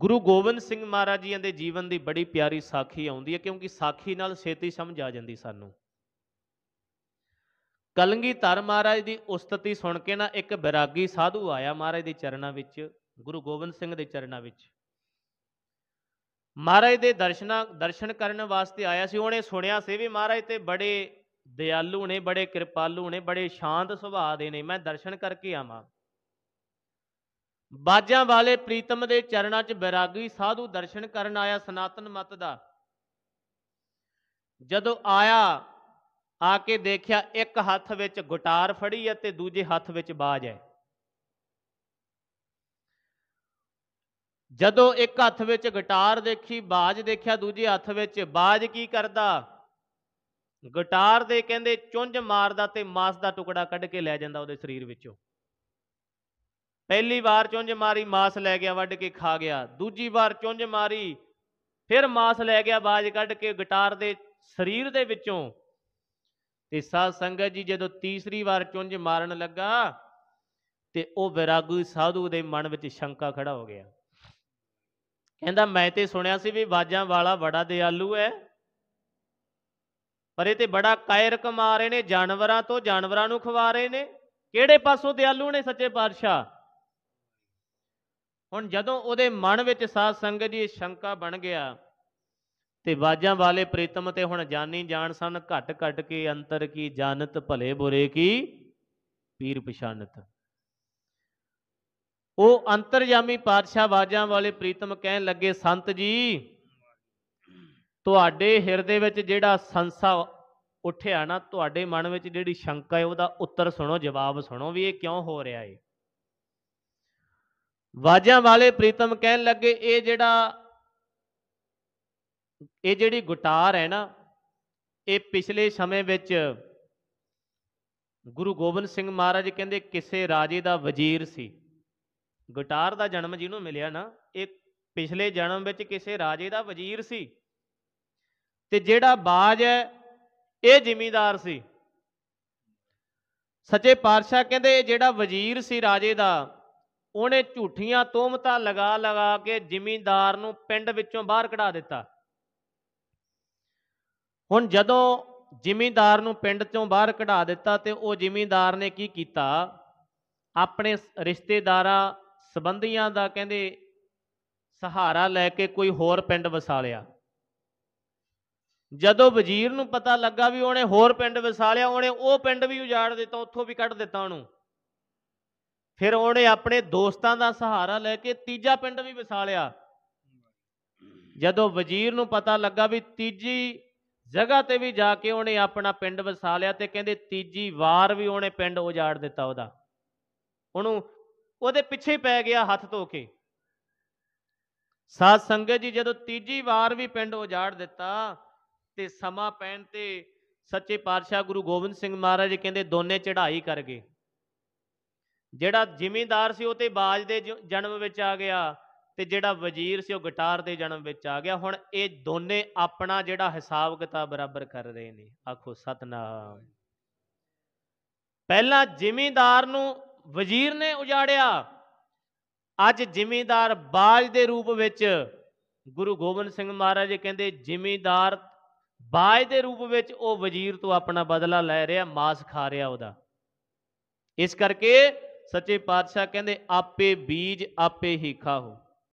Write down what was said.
ਗੁਰੂ ਗੋਬਿੰਦ ਸਿੰਘ ਮਹਾਰਾਜ ਜੀ ਦੇ ਜੀਵਨ ਦੀ ਬੜੀ ਪਿਆਰੀ ਸਾਖੀ ਆਉਂਦੀ ਹੈ ਕਿਉਂਕਿ ਸਾਖੀ ਨਾਲ ਛੇਤੀ ਸਮਝ ਆ ਜਾਂਦੀ ਸਾਨੂੰ ਕਲੰਗੀ ਧਰ ਮਹਾਰਾਜ ਦੀ ਉਸਤਤੀ ਸੁਣ ਕੇ ਨਾ ਇੱਕ ਬਿਰਾਗੀ ਸਾਧੂ ਆਇਆ ਮਹਾਰਾਜ ਦੇ ਚਰਨਾਂ ਵਿੱਚ ਗੁਰੂ ਗੋਬਿੰਦ ਸਿੰਘ ਦੇ ਚਰਨਾਂ ਵਿੱਚ ਮਹਾਰਾਜ ਦੇ ਦਰਸ਼ਨਾ ਦਰਸ਼ਨ ਕਰਨ ਵਾਸਤੇ ਆਇਆ ਸੀ ਉਹਨੇ ਸੁਣਿਆ ਸੀ ਵੀ ਮਹਾਰਾਜ ਤੇ ਬੜੇ ਦਿਆਲੂ ਨੇ ਬੜੇ ਕਿਰਪਾਲੂ ਨੇ ਬੜੇ ਸ਼ਾਂਤ ਸੁਭਾਅ ਦੇ ਨੇ ਮੈਂ ਦਰਸ਼ਨ ਕਰਕੇ ਆਵਾਂ ਬਾਜਾਂ ਵਾਲੇ ਪ੍ਰੀਤਮ ਦੇ ਚਰਨਾਂ 'ਚ ਬੈਰਾਗੀ ਸਾਧੂ ਦਰਸ਼ਨ ਕਰਨ ਆਇਆ ਸਨਾਤਨ ਮਤ ਦਾ ਜਦੋਂ ਆਇਆ ਆ ਕੇ ਦੇਖਿਆ ਇੱਕ ਹੱਥ ਵਿੱਚ ਗੁਟਾਰ ਫੜੀ ਹੈ ਤੇ ਦੂਜੇ ਹੱਥ ਵਿੱਚ ਬਾਜ ਹੈ ਜਦੋਂ ਇੱਕ ਹੱਥ ਵਿੱਚ ਗਿਟਾਰ ਦੇਖੀ ਬਾਜ ਦੇਖਿਆ ਦੂਜੇ ਹੱਥ ਵਿੱਚ ਬਾਜ ਕੀ ਕਰਦਾ ਗਿਟਾਰ ਦੇ ਕਹਿੰਦੇ ਚੁੰਝ ਮਾਰਦਾ ਤੇ ਮਾਸ ਦਾ ਟੁਕੜਾ ਕੱਢ ਕੇ ਲੈ ਜਾਂਦਾ ਉਹਦੇ ਸਰੀਰ ਵਿੱਚੋਂ ਪਹਿਲੀ ਵਾਰ ਚੁੰਝ ਮਾਰੀ ਮਾਸ ਲੈ ਗਿਆ ਵੱਢ ਕੇ ਖਾ ਗਿਆ ਦੂਜੀ ਵਾਰ ਚੁੰਝ ਮਾਰੀ ਫਿਰ ਮਾਸ ਲੈ ਗਿਆ ਬਾਜ ਕੱਢ ਕੇ ਗਿਟਾਰ ਦੇ ਸਰੀਰ ਦੇ ਵਿੱਚੋਂ ਤੇ ਸਾਧ ਸੰਗਤ ਜੀ ਜਦੋਂ ਤੀਸਰੀ ਵਾਰ ਚੁੰਝ ਮਾਰਨ ਲੱਗਾ ਤੇ ਉਹ ਵਿਰਾਗੂ ਸਾਧੂ ਦੇ ਮਨ ਵਿੱਚ ਸ਼ੰਕਾ ਖੜਾ ਹੋ ਗਿਆ ਕਹਿੰਦਾ ਮੈਂ ਤੇ ਸੁਣਿਆ ਸੀ ਵੀ ਬਾਜਾਂ ਵਾਲਾ ਬੜਾ ਦਿਆਲੂ ਹੈ ਪਰ ਇਹ ਤੇ ਬੜਾ ਕਾਇਰ ਕਮਾ ਰਹੇ ਨੇ ਜਾਨਵਰਾਂ ਤੋਂ ਜਾਨਵਰਾਂ ਨੂੰ ਖਵਾ ਰਹੇ ਨੇ ਕਿਹੜੇ ਪਾਸੋਂ ਦਿਆਲੂ ਨੇ ਸੱਚੇ ਪਾਤਸ਼ਾਹ ਹੁਣ ਜਦੋਂ ਉਹਦੇ ਮਨ ਵਿੱਚ ਸਾਧ ਸੰਗਤ ਜੀ ਸ਼ੰਕਾ ਬਣ ਗਿਆ ਤੇ ਬਾਜਾਂ ਵਾਲੇ ਪ੍ਰੀਤਮ ਤੇ ਹੁਣ ਜਾਨੀ ਜਾਣ ਸਨ ਘਟ ਘਟ ਕੇ ਅੰਤਰ ਕੀ ਜਾਣਤ ਭਲੇ ਬੁਰੇ ਕੀ ਪੀਰ ਪਛਾਨਤ ਉਹ ਅੰਤਰਜਾਮੀ ਪਾਤਸ਼ਾਹ ਬਾਜਾਂ ਵਾਲੇ ਪ੍ਰੀਤਮ ਕਹਿਣ ਲੱਗੇ ਸੰਤ ਜੀ ਤੁਹਾਡੇ ਹਿਰਦੇ ਵਿੱਚ ਜਿਹੜਾ ਸੰਸਾ ਉੱਠਿਆ ਨਾ ਤੁਹਾਡੇ ਮਨ ਵਿੱਚ ਜਿਹੜੀ ਸ਼ੰਕਾ ਹੈ ਉਹਦਾ ਉੱਤਰ ਸੁਣੋ ਜਵਾਬ ਸੁਣੋ ਵੀ ਇਹ ਕਿਉਂ ਹੋ ਰਿਹਾ ਹੈ ਵਾਜਾਂ ਵਾਲੇ ਪ੍ਰੀਤਮ ਕਹਿਣ ਲੱਗੇ ਇਹ ਜਿਹੜਾ ਇਹ ਜਿਹੜੀ ਗੁਟਾਰ ਹੈ ਨਾ ਇਹ ਪਿਛਲੇ ਸਮੇਂ ਵਿੱਚ ਗੁਰੂ ਗੋਬਿੰਦ ਸਿੰਘ ਮਹਾਰਾਜ ਕਹਿੰਦੇ ਕਿਸੇ ਰਾਜੇ ਦਾ ਵਜ਼ੀਰ ਸੀ ਗੁਟਾਰ ਦਾ ਜਨਮ ਜਿਹਨੂੰ ਮਿਲਿਆ ਨਾ ਇਹ ਪਿਛਲੇ ਜਨਮ ਵਿੱਚ ਕਿਸੇ ਰਾਜੇ ਦਾ ਵਜ਼ੀਰ ਸੀ ਤੇ ਜਿਹੜਾ ਬਾਜ ਹੈ ਇਹ ਜ਼ਿਮੀਂਦਾਰ ਸੀ ਸੱਚੇ ਪਾਤਸ਼ਾਹ ਕਹਿੰਦੇ ਜਿਹੜਾ ਵਜ਼ੀਰ ਸੀ ਰਾਜੇ ਦਾ ਉਹਨੇ ਝੂਠੀਆਂ ਤੋਹਮਤਾਂ ਲਗਾ ਲਗਾ ਕੇ ਜ਼ਿਮੀਂਦਾਰ ਨੂੰ ਪਿੰਡ ਵਿੱਚੋਂ ਬਾਹਰ ਕਢਾ ਦਿੱਤਾ ਹੁਣ ਜਦੋਂ ਜ਼ਿਮੀਂਦਾਰ ਨੂੰ ਪਿੰਡ ਤੋਂ ਬਾਹਰ ਕਢਾ ਦਿੱਤਾ ਤੇ ਉਹ ਜ਼ਿਮੀਂਦਾਰ ਨੇ ਕੀ ਕੀਤਾ ਆਪਣੇ ਰਿਸ਼ਤੇਦਾਰਾਂ ਸਬੰਧੀਆਂ ਦਾ ਕਹਿੰਦੇ ਸਹਾਰਾ ਲੈ ਕੇ ਕੋਈ ਹੋਰ ਪਿੰਡ ਵਸਾ ਲਿਆ ਜਦੋਂ ਵਜ਼ੀਰ ਨੂੰ ਪਤਾ ਲੱਗਾ ਵੀ ਉਹਨੇ ਹੋਰ ਪਿੰਡ ਵਸਾ ਲਿਆ ਉਹਨੇ ਉਹ ਪਿੰਡ ਵੀ ਉਜਾੜ ਦਿੱਤਾ ਉੱਥੋਂ ਵੀ ਕੱਢ ਦਿੱਤਾ ਉਹਨੂੰ ਫਿਰ ਉਹਨੇ ਆਪਣੇ ਦੋਸਤਾਂ ਦਾ ਸਹਾਰਾ ਲੈ ਕੇ ਤੀਜਾ ਪਿੰਡ ਵੀ ਵਸਾ ਲਿਆ ਜਦੋਂ ਵਜ਼ੀਰ ਨੂੰ ਪਤਾ ਲੱਗਾ ਵੀ ਤੀਜੀ ਜਗ੍ਹਾ ਤੇ ਵੀ ਜਾ ਕੇ ਉਹਨੇ ਆਪਣਾ ਪਿੰਡ ਵਸਾ ਲਿਆ ਤੇ ਕਹਿੰਦੇ ਤੀਜੀ ਵਾਰ ਵੀ ਉਹਨੇ ਪਿੰਡ ਉਜਾੜ ਦਿੱਤਾ ਉਹਦਾ ਉਹਨੂੰ ਉਹਦੇ ਪਿੱਛੇ ਪੈ ਗਿਆ ਹੱਥ ਧੋ ਕੇ ਸਾਧ ਸੰਗਤ ਜੀ ਜਦੋਂ ਤੀਜੀ ਵਾਰ ਵੀ ਪਿੰਡ ਉਜਾੜ ਦਿੱਤਾ ਤੇ ਸਮਾਂ ਪੈਣ ਤੇ ਸੱਚੇ ਪਾਤਸ਼ਾਹ ਗੁਰੂ ਗੋਬਿੰਦ ਸਿੰਘ ਮਹਾਰਾਜ ਕਹਿੰਦੇ ਦੋਨੇ ਚੜ੍ਹਾਈ ਕਰ ਗਏ ਜਿਹੜਾ ਜ਼ਿਮੀਂਦਾਰ ਸੀ ਉਹ ਤੇ ਬਾਜ ਦੇ ਜਨਮ ਵਿੱਚ ਆ ਗਿਆ ਤੇ ਜਿਹੜਾ ਵਜ਼ੀਰ ਸੀ ਉਹ ਗਿਟਾਰ ਦੇ ਜਨਮ ਵਿੱਚ ਆ ਗਿਆ ਹੁਣ ਇਹ ਦੋਨੇ ਆਪਣਾ ਜਿਹੜਾ ਹਿਸਾਬ ਕਿਤਾਬ ਬਰਾਬਰ ਕਰ ਰਹੇ ਨੇ ਆਖੋ ਸਤਨਾਮ ਪਹਿਲਾਂ ਜ਼ਿਮੀਂਦਾਰ ਨੂੰ ਵਜ਼ੀਰ ਨੇ ਉਜਾੜਿਆ ਅੱਜ ਜ਼ਿਮੀਂਦਾਰ ਬਾਜ ਦੇ ਰੂਪ ਵਿੱਚ ਗੁਰੂ ਗੋਬਿੰਦ ਸਿੰਘ ਮਹਾਰਾਜ ਕਹਿੰਦੇ ਜ਼ਿਮੀਂਦਾਰ ਬਾਜ ਦੇ ਰੂਪ ਵਿੱਚ ਉਹ ਵਜ਼ੀਰ ਤੋਂ ਆਪਣਾ ਬਦਲਾ ਲੈ ਰਿਹਾ ਮਾਸ ਖਾ ਰਿਹਾ ਉਹਦਾ ਇਸ ਕਰਕੇ ਸੱਚੇ ਪਾਤਸ਼ਾਹ ਕਹਿੰਦੇ ਆਪੇ ਬੀਜ ਆਪੇ ਹੀ ਖਾਓ